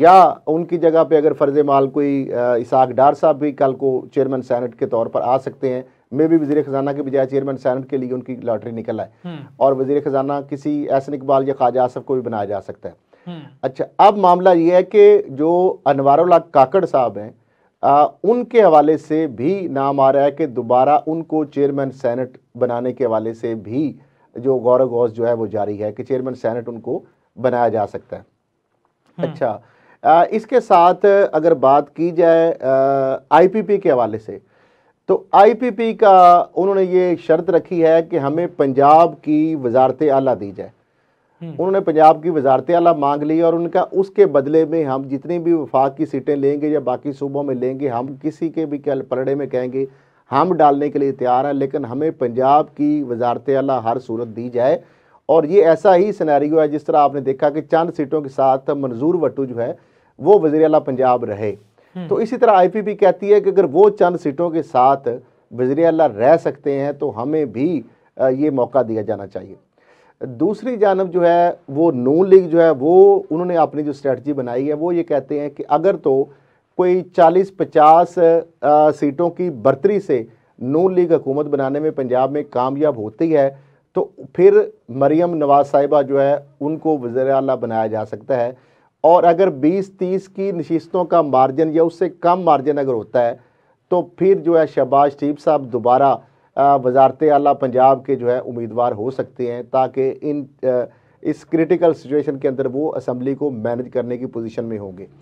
या उनकी जगह पे अगर फ़र्ज माल कोई इसाक डार साहब भी कल को चेयरमैन सैनट के तौर पर आ सकते हैं मे भी वजीर खजाना के बजाय चेयरमैन सैनट के लिए उनकी लॉटरी निकल आए हम्म। और वजीर खजाना किसी एहसन इकबाल या ख्वाजा आसफ को भी बनाया जा सकता है हम्म। अच्छा अब मामला ये है कि जो अनवारुल्ला काकड़ साहब हैं आ, उनके हवाले से भी नाम आ रहा है कि दोबारा उनको चेयरमैन सैनट बनाने के हवाले से भी जो गौरव गौस जो है वो जारी है कि चेयरमैन सैनट उनको बनाया जा सकता है हम्म। अच्छा आ, इसके साथ अगर बात की जाए आईपीपी के हवाले से तो आईपीपी का उन्होंने ये शर्त रखी है कि हमें पंजाब की वजारत आला दी जाए हम्म। उन्होंने पंजाब की वजारत आला मांग ली और उनका उसके बदले में हम जितनी भी वफाक की सीटें लेंगे या बाकी सूबों में लेंगे हम किसी के भी परड़े में कहेंगे हम डालने के लिए तैयार हैं लेकिन हमें पंजाब की वजारत आला हर सूरत दी जाए और ये ऐसा ही सिनेरियो है जिस तरह आपने देखा कि चंद सीटों के साथ मंजूर वट्टू जो है वो वजी अला पंजाब रहे हम्म। तो इसी तरह आई पी पी कहती है कि अगर वो चंद सीटों के साथ वजी अला रह सकते हैं तो हमें भी ये मौका दिया जाना चाहिए दूसरी जानब जो है वो नून लीग जो है वो उन्होंने अपनी जो स्ट्रेटजी बनाई है वो ये कहते हैं कि अगर तो कोई 40-50 सीटों की बर्तरी से नून लीग हुकूमत बनाने में पंजाब में कामयाब होती है तो फिर मरियम नवाज साहिबा जो है उनको वजर अला बनाया जा सकता है और अगर 20-30 की नशस्तों का मार्जिन या उससे कम मार्जिन अगर होता है तो फिर जो है शहबाज शरीफ साहब दोबारा वजारत अला पंजाब के जो है उम्मीदवार हो सकते हैं ताकि इन आ, इस क्रिटिकल सिचुएशन के अंदर वो असम्बली को मैनेज करने की पोजीशन में होंगे